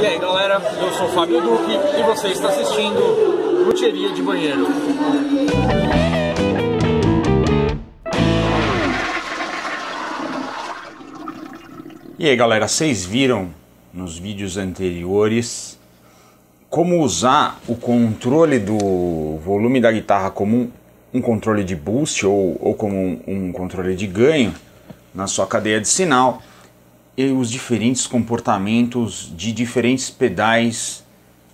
E aí galera, eu sou Fábio Duque e você está assistindo Luteria de Banheiro. E aí galera, vocês viram nos vídeos anteriores como usar o controle do volume da guitarra como um controle de boost ou, ou como um, um controle de ganho na sua cadeia de sinal e os diferentes comportamentos de diferentes pedais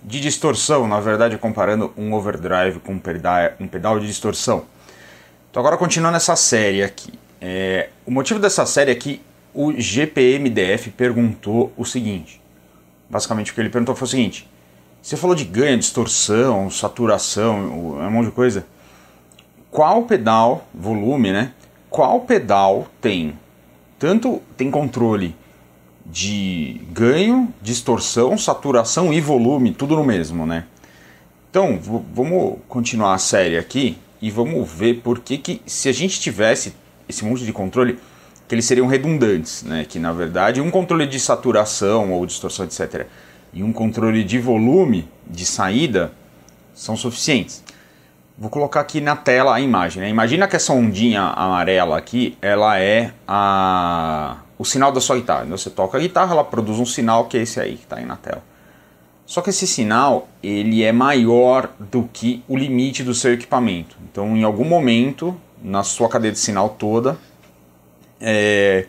de distorção, na verdade comparando um overdrive com um pedal de distorção. Então agora continuando essa série aqui, é, o motivo dessa série é que o GPMDF perguntou o seguinte, basicamente o que ele perguntou foi o seguinte, você falou de ganho, distorção, saturação, um monte de coisa, qual pedal, volume né, qual pedal tem tanto tem controle de ganho, distorção, saturação e volume, tudo no mesmo, né? Então, vamos continuar a série aqui e vamos ver por que, que se a gente tivesse esse monte de controle, que eles seriam redundantes, né? Que na verdade um controle de saturação ou distorção, etc., e um controle de volume de saída são suficientes. Vou colocar aqui na tela a imagem. Né? Imagina que essa ondinha amarela aqui, ela é a o sinal da sua guitarra. Então, você toca a guitarra, ela produz um sinal que é esse aí que está aí na tela. Só que esse sinal ele é maior do que o limite do seu equipamento. Então, em algum momento na sua cadeia de sinal toda, é,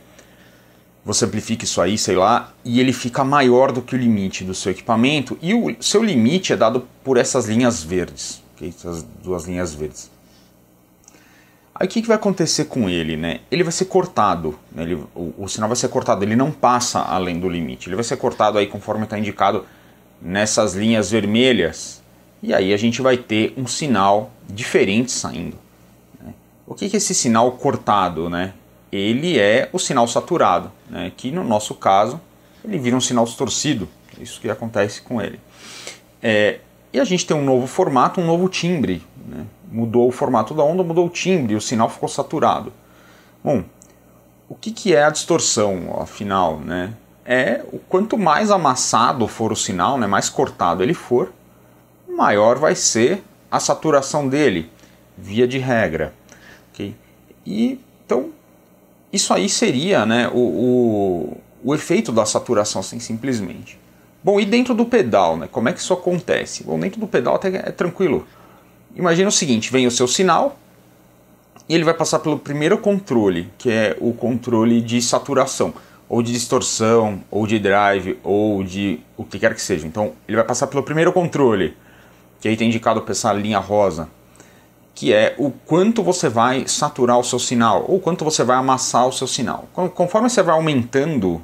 você amplifica isso aí, sei lá, e ele fica maior do que o limite do seu equipamento. E o seu limite é dado por essas linhas verdes, okay? essas duas linhas verdes. Aí o que, que vai acontecer com ele? Né? Ele vai ser cortado, né? ele, o, o, sinal vai ser cortado, ele não passa além do limite, ele vai ser cortado aí conforme está indicado nessas linhas vermelhas, e aí a gente vai ter um sinal diferente saindo. Né? O que, que é esse sinal cortado? Né? Ele é o sinal saturado, né? que no nosso caso ele vira um sinal distorcido, isso que acontece com ele. É, e a gente tem um novo formato, um novo timbre né? Mudou o formato da onda, mudou o timbre, o sinal ficou saturado. Bom, o que, que é a distorção, afinal? Né? É o quanto mais amassado for o sinal, né, mais cortado ele for, maior vai ser a saturação dele, via de regra. Okay? E, então, isso aí seria né, o, o, o efeito da saturação, assim, simplesmente. Bom, e dentro do pedal, né? Como é que isso acontece? Bom, dentro do pedal até é tranquilo. Imagina o seguinte: vem o seu sinal e ele vai passar pelo primeiro controle, que é o controle de saturação, ou de distorção, ou de drive, ou de o que quer que seja. Então, ele vai passar pelo primeiro controle, que aí tem indicado para essa linha rosa, que é o quanto você vai saturar o seu sinal, ou quanto você vai amassar o seu sinal. Conforme você vai aumentando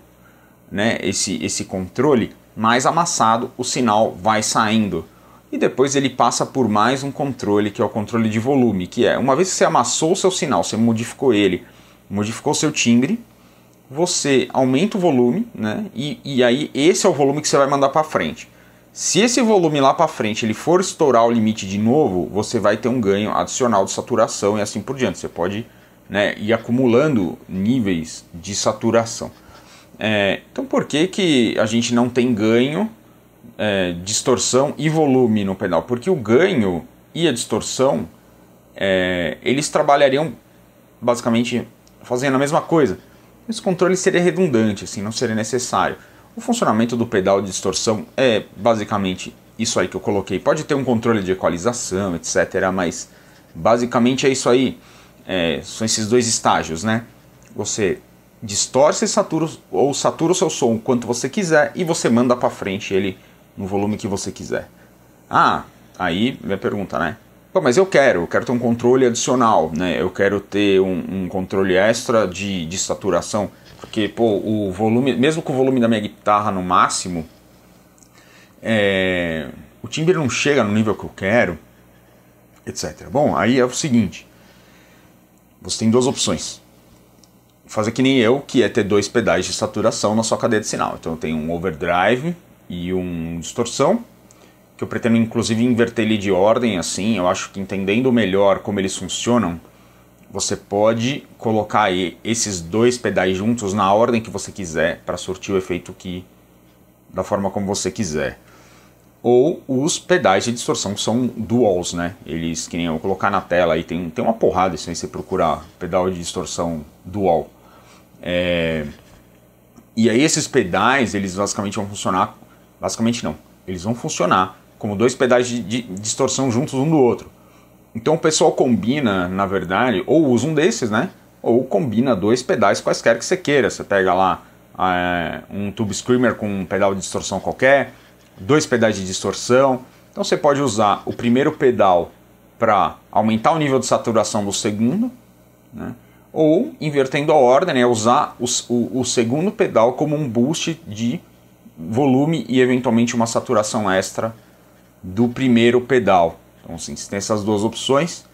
né, esse, esse controle, mais amassado o sinal vai saindo e depois ele passa por mais um controle, que é o controle de volume, que é uma vez que você amassou o seu sinal, você modificou ele, modificou seu timbre, você aumenta o volume, né? E, e aí esse é o volume que você vai mandar para frente. Se esse volume lá para frente ele for estourar o limite de novo, você vai ter um ganho adicional de saturação e assim por diante. Você pode né, ir acumulando níveis de saturação. É, então por que, que a gente não tem ganho é, distorção e volume no pedal, porque o ganho e a distorção é, eles trabalhariam basicamente fazendo a mesma coisa. Esse controle seria redundante, assim, não seria necessário. O funcionamento do pedal de distorção é basicamente isso aí que eu coloquei. Pode ter um controle de equalização, etc., mas basicamente é isso aí. É, são esses dois estágios, né? Você distorce satura, ou satura o seu som quanto você quiser e você manda para frente ele no volume que você quiser. Ah, aí minha pergunta, né? Pô, mas eu quero, eu quero ter um controle adicional, né? Eu quero ter um, um controle extra de, de saturação, porque pô, o volume, mesmo com o volume da minha guitarra no máximo, é, o timbre não chega no nível que eu quero, etc. Bom, aí é o seguinte: você tem duas opções. Fazer que nem eu, que é ter dois pedais de saturação na sua cadeia de sinal. Então eu tenho um overdrive e um distorção, que eu pretendo inclusive inverter ele de ordem assim, eu acho que entendendo melhor como eles funcionam, você pode colocar esses dois pedais juntos na ordem que você quiser para sortir o efeito que da forma como você quiser. Ou os pedais de distorção que são duals, né? Eles que nem eu colocar na tela aí tem, tem uma porrada se assim, você procurar pedal de distorção dual. É... E aí esses pedais, eles basicamente vão funcionar Basicamente não. Eles vão funcionar como dois pedais de, de distorção juntos um do outro. Então o pessoal combina, na verdade, ou usa um desses, né? Ou combina dois pedais quaisquer que você queira. Você pega lá ah, é, um tube screamer com um pedal de distorção qualquer, dois pedais de distorção. Então você pode usar o primeiro pedal para aumentar o nível de saturação do segundo, né? ou invertendo a ordem, é usar o, o, o segundo pedal como um boost de volume e eventualmente uma saturação extra do primeiro pedal. Então, assim, você tem essas duas opções.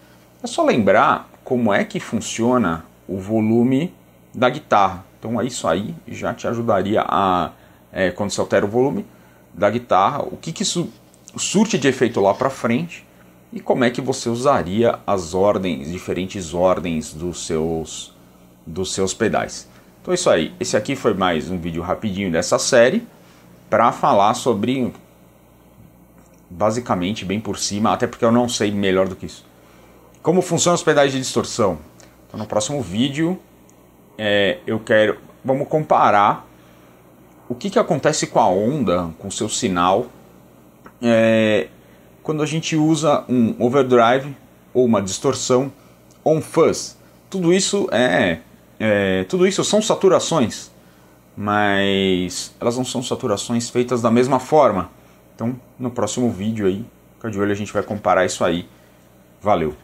É só lembrar como é que funciona o volume da guitarra. Então, é isso aí já te ajudaria a, é, quando você altera o volume da guitarra, o que, que isso surte de efeito lá para frente e como é que você usaria as ordens, diferentes ordens dos seus, dos seus pedais. Então é isso aí, esse aqui foi mais um vídeo rapidinho dessa série para falar sobre basicamente bem por cima, até porque eu não sei melhor do que isso. Como funcionam os pedais de distorção? Então, no próximo vídeo é, eu quero vamos comparar o que, que acontece com a onda, com o seu sinal, é, quando a gente usa um overdrive ou uma distorção um fuzz. Tudo isso é, é tudo isso são saturações mas elas não são saturações feitas da mesma forma. Então, no próximo vídeo aí, fica de olho, a gente vai comparar isso aí. Valeu!